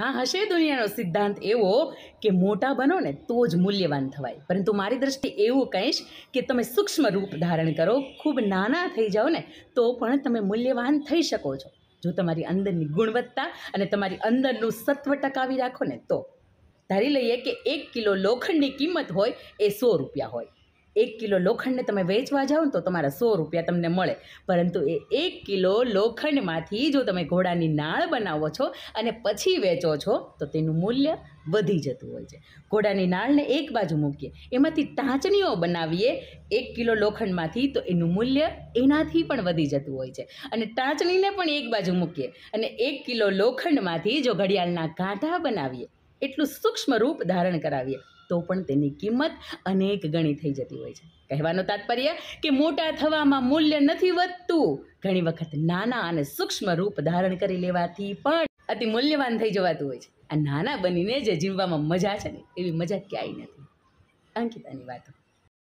હા હશે દુનિયાનો સિદ્ધાંત એવો કે મોટા બનો ને તો જ મૂલ્યવાન થવાય પરંતુ મારી દ્રષ્ટિએ એવું કહીશ કે તમે સૂક્ષ્મ રૂપ ધારણ કરો ખૂબ નાના થઈ જાઓ ને તો પણ તમે મૂલ્યવાન થઈ શકો છો જો તમારી અંદરની ગુણવત્તા અને તમારી અંદરનું સત્વ ટકાવી રાખો ને તો ધારી લઈએ કે એક કિલો લોખંડની કિંમત હોય એ સો રૂપિયા હોય એક કિલો લોખંડને તમે વેચવા જાઓ ને તો તમારા સો રૂપિયા તમને મળે પરંતુ એ એક કિલો લોખંડમાંથી જો તમે ઘોડાની નાળ બનાવો છો અને પછી વેચો છો તો તેનું મૂલ્ય વધી જતું હોય છે ઘોડાની નાળને એક બાજુ મૂકીએ એમાંથી ટાંચણીઓ બનાવીએ એક કિલો લોખંડમાંથી તો એનું મૂલ્ય એનાથી પણ વધી જતું હોય છે અને ટાંચણીને પણ એક બાજુ મૂકીએ અને એક કિલો લોખંડમાંથી જો ઘડિયાળના કાંટા બનાવીએ એટલું સૂક્ષ્મ રૂપ ધારણ કરાવીએ તો પણ તેની કિંમત અનેક ગણી થઈ જતી હોય છે કહેવાનો તાત્પર્ય કે મોટા થવામાં મૂલ્ય નથી વધતું ઘણી વખત નાના અને સૂક્ષ્મ રૂપ ધારણ કરી લેવાથી પણ અતિ મૂલ્યવાન થઈ જવાતું હોય છે આ નાના બનીને જે જીવવામાં મજા છે ને એવી મજા ક્યાંય નથી અંકિતાની વાતો